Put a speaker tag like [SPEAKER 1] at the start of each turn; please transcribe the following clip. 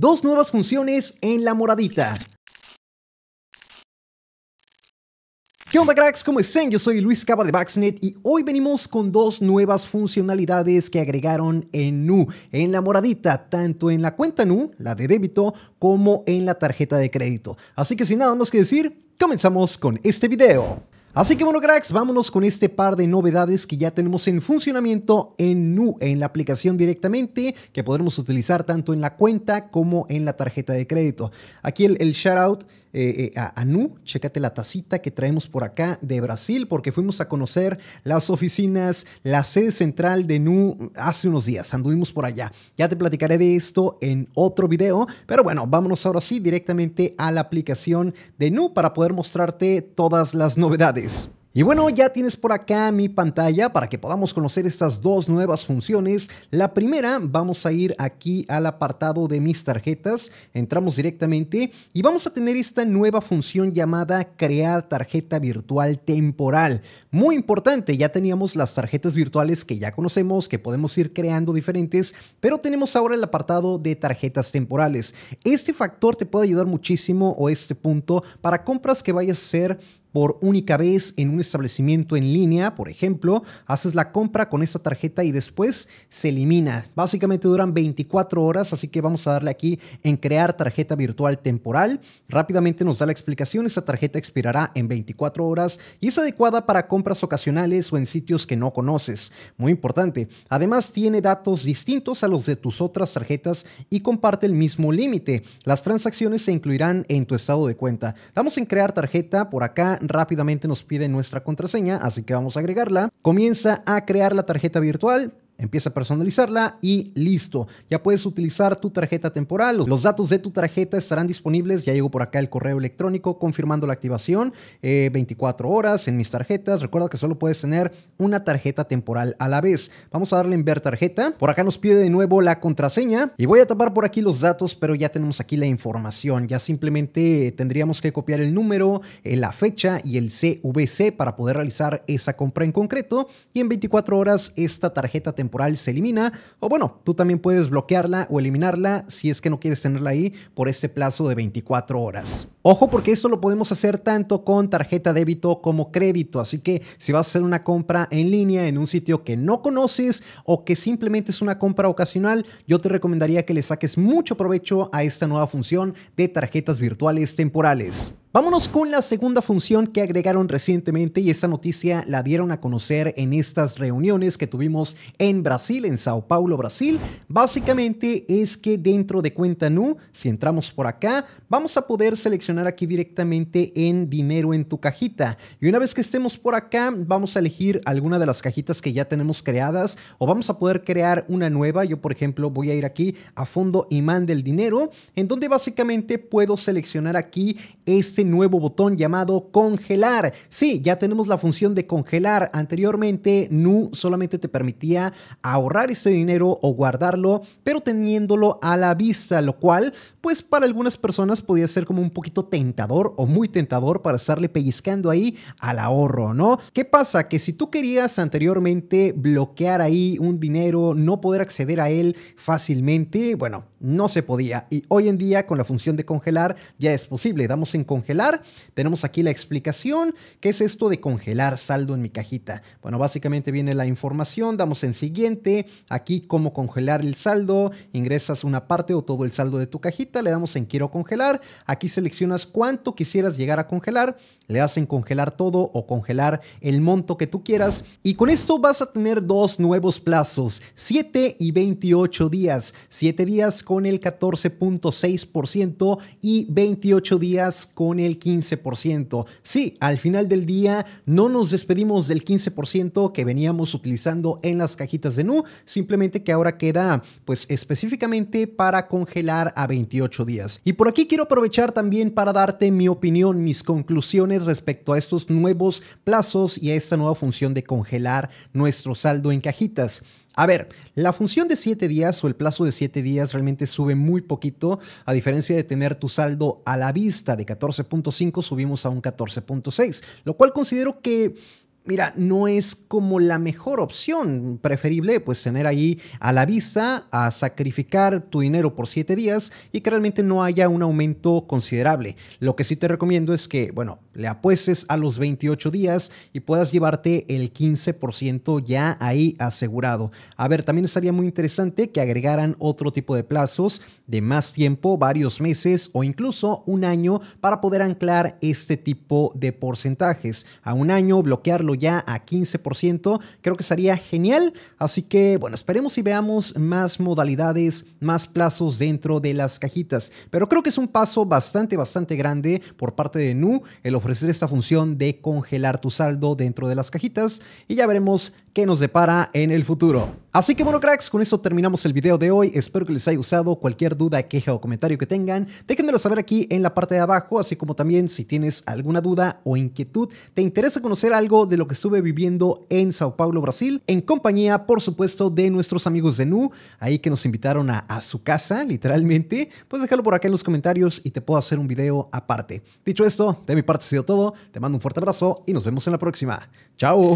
[SPEAKER 1] Dos nuevas funciones en la moradita. ¿Qué onda cracks? ¿Cómo estén? Yo soy Luis Cava de Baxnet y hoy venimos con dos nuevas funcionalidades que agregaron en Nu, en la moradita, tanto en la cuenta Nu, la de débito, como en la tarjeta de crédito. Así que sin nada más que decir, comenzamos con este video. Así que bueno cracks, vámonos con este par de novedades que ya tenemos en funcionamiento en Nu, en la aplicación directamente, que podremos utilizar tanto en la cuenta como en la tarjeta de crédito. Aquí el, el shout out eh, eh, a NU, chécate la tacita que traemos por acá de Brasil, porque fuimos a conocer las oficinas, la sede central de Nu hace unos días, anduvimos por allá. Ya te platicaré de esto en otro video, pero bueno, vámonos ahora sí directamente a la aplicación de Nu para poder mostrarte todas las novedades. Y bueno, ya tienes por acá mi pantalla para que podamos conocer estas dos nuevas funciones. La primera, vamos a ir aquí al apartado de mis tarjetas, entramos directamente y vamos a tener esta nueva función llamada crear tarjeta virtual temporal. Muy importante, ya teníamos las tarjetas virtuales que ya conocemos, que podemos ir creando diferentes, pero tenemos ahora el apartado de tarjetas temporales. Este factor te puede ayudar muchísimo o este punto para compras que vayas a hacer por única vez en un establecimiento en línea, por ejemplo, haces la compra con esta tarjeta y después se elimina. Básicamente duran 24 horas, así que vamos a darle aquí en crear tarjeta virtual temporal. Rápidamente nos da la explicación, esta tarjeta expirará en 24 horas y es adecuada para compras ocasionales o en sitios que no conoces. Muy importante. Además tiene datos distintos a los de tus otras tarjetas y comparte el mismo límite. Las transacciones se incluirán en tu estado de cuenta. Damos en crear tarjeta, por acá rápidamente nos pide nuestra contraseña, así que vamos a agregarla. Comienza a crear la tarjeta virtual. Empieza a personalizarla y listo. Ya puedes utilizar tu tarjeta temporal. Los datos de tu tarjeta estarán disponibles. Ya llegó por acá el correo electrónico confirmando la activación. 24 eh, horas en mis tarjetas. Recuerda que solo puedes tener una tarjeta temporal a la vez. Vamos a darle en ver tarjeta. Por acá nos pide de nuevo la contraseña. Y voy a tapar por aquí los datos, pero ya tenemos aquí la información. Ya simplemente tendríamos que copiar el número, eh, la fecha y el CVC para poder realizar esa compra en concreto. Y en 24 horas esta tarjeta temporal se elimina. O bueno, tú también puedes bloquearla o eliminarla si es que no quieres tenerla ahí por este plazo de 24 horas. Ojo porque esto lo podemos hacer tanto con tarjeta débito como crédito, así que si vas a hacer una compra en línea en un sitio que no conoces o que simplemente es una compra ocasional, yo te recomendaría que le saques mucho provecho a esta nueva función de tarjetas virtuales temporales. Vámonos con la segunda función que agregaron recientemente y esta noticia la dieron a conocer en estas reuniones que tuvimos en Brasil, en Sao Paulo, Brasil. Básicamente es que dentro de cuenta NU, si entramos por acá, vamos a poder seleccionar aquí directamente en dinero en tu cajita. Y una vez que estemos por acá, vamos a elegir alguna de las cajitas que ya tenemos creadas o vamos a poder crear una nueva. Yo, por ejemplo, voy a ir aquí a fondo y mande el dinero, en donde básicamente puedo seleccionar aquí este nuevo botón llamado congelar. Sí, ya tenemos la función de congelar. Anteriormente, NU solamente te permitía ahorrar ese dinero o guardarlo, pero teniéndolo a la vista, lo cual, pues para algunas personas podía ser como un poquito tentador o muy tentador para estarle pellizcando ahí al ahorro, ¿no? ¿Qué pasa? Que si tú querías anteriormente bloquear ahí un dinero, no poder acceder a él fácilmente, bueno, no se podía. Y hoy en día con la función de congelar ya es posible. Damos en congelar. Tenemos aquí la explicación. ¿Qué es esto de congelar saldo en mi cajita? Bueno, básicamente viene la información. Damos en siguiente. Aquí cómo congelar el saldo. Ingresas una parte o todo el saldo de tu cajita. Le damos en quiero congelar. Aquí seleccionas cuánto quisieras llegar a congelar. Le das en congelar todo o congelar el monto que tú quieras. Y con esto vas a tener dos nuevos plazos. 7 y 28 días. 7 días con el 14.6% y 28 días con el 15%. Sí, al final del día no nos despedimos del 15% que veníamos utilizando en las cajitas de NU, simplemente que ahora queda pues específicamente para congelar a 28 días. Y por aquí quiero aprovechar también para darte mi opinión, mis conclusiones respecto a estos nuevos plazos y a esta nueva función de congelar nuestro saldo en cajitas. A ver, la función de 7 días o el plazo de 7 días realmente sube muy poquito, a diferencia de tener tu saldo a la vista de 14.5 subimos a un 14.6, lo cual considero que mira, no es como la mejor opción. Preferible, pues, tener ahí a la vista, a sacrificar tu dinero por 7 días y que realmente no haya un aumento considerable. Lo que sí te recomiendo es que, bueno, le apuestes a los 28 días y puedas llevarte el 15% ya ahí asegurado. A ver, también estaría muy interesante que agregaran otro tipo de plazos de más tiempo, varios meses o incluso un año para poder anclar este tipo de porcentajes. A un año bloquearlo ya a 15%, creo que sería genial. Así que bueno, esperemos y veamos más modalidades, más plazos dentro de las cajitas. Pero creo que es un paso bastante, bastante grande por parte de Nu el ofrecer esta función de congelar tu saldo dentro de las cajitas y ya veremos qué nos depara en el futuro. Así que bueno cracks, con eso terminamos el video de hoy, espero que les haya gustado, cualquier duda, queja o comentario que tengan, déjenmelo saber aquí en la parte de abajo, así como también si tienes alguna duda o inquietud, te interesa conocer algo de lo que estuve viviendo en Sao Paulo, Brasil, en compañía, por supuesto, de nuestros amigos de Nu, ahí que nos invitaron a, su casa, literalmente. Pues déjalo por acá en los comentarios y te puedo hacer un video aparte. Dicho esto, de mi parte ha sido todo. Te mando un fuerte abrazo y nos vemos en la próxima. ¡Chao!